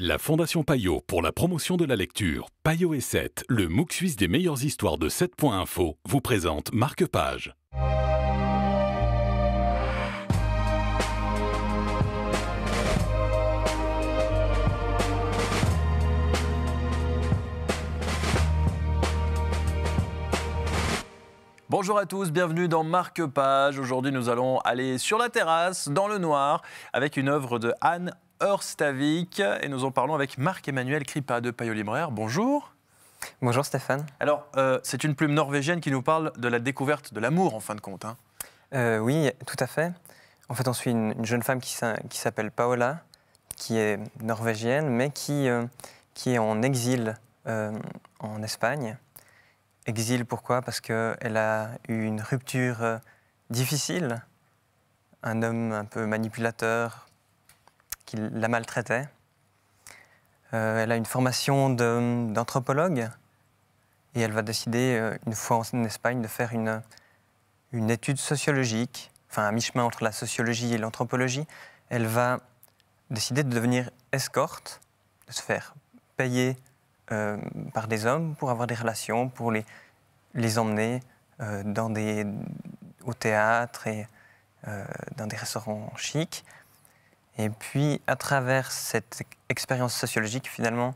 La Fondation Payot pour la promotion de la lecture, Payot et 7, le MOOC suisse des meilleures histoires de 7.info, vous présente Marque Page. Bonjour à tous, bienvenue dans Marque Page. Aujourd'hui, nous allons aller sur la terrasse, dans le noir, avec une œuvre de Anne Tavik, et nous en parlons avec Marc-Emmanuel Kripa de Payot Libraire. Bonjour. Bonjour Stéphane. Alors, euh, c'est une plume norvégienne qui nous parle de la découverte de l'amour en fin de compte. Hein. Euh, oui, tout à fait. En fait, on suit une, jeune femme qui, s'appelle Paola, qui est norvégienne, mais qui, euh, qui est en exil en Espagne. Exil pourquoi Parce qu'elle a eu une rupture difficile, un homme un peu manipulateur, qui la maltraitait. Euh, elle a une formation d'anthropologue et elle va décider, euh, une fois en Espagne, de faire une, une étude sociologique, enfin à mi-chemin entre la sociologie et l'anthropologie. Elle va décider de devenir escorte, de se faire payer euh, par des hommes pour avoir des relations, pour les, les emmener dans des, au théâtre et dans des restaurants chics. Et puis, à travers cette expérience sociologique, finalement,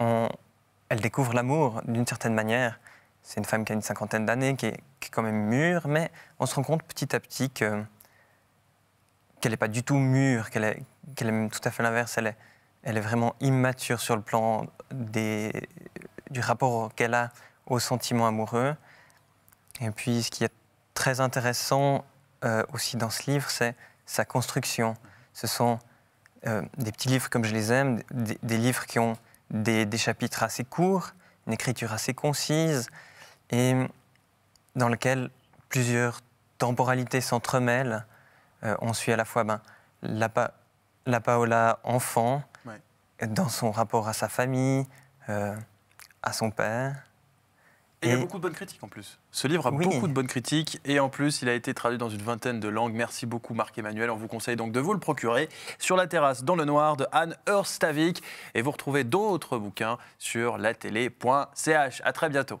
elle découvre l'amour d'une certaine manière. C'est une femme qui a une cinquantaine d'années, qui, est quand même mûre, mais on se rend compte petit à petit qu'elle n'est pas du tout mûre, qu'elle est, tout à fait l'inverse. Elle est, vraiment immature sur le plan du rapport qu'elle a aux sentiments amoureux. Et puis, ce qui est très intéressant euh, aussi dans ce livre, c'est sa construction ce sont euh, des petits livres comme je les aime, des, livres qui ont des, chapitres assez courts, une écriture assez concise, et dans lesquels plusieurs temporalités s'entremêlent. Euh, on suit à la fois ben, la, Paola enfant, dans son rapport à sa famille, euh, à son père, et, il y a beaucoup de bonnes critiques en plus. Ce livre a beaucoup de bonnes critiques et en plus, il a été traduit dans une vingtaine de langues. Merci beaucoup Marc-Emmanuel. On vous conseille donc de vous le procurer sur la terrasse dans le noir de Anne Hurstavik. Et vous retrouvez d'autres bouquins sur la latélé.ch. À très bientôt.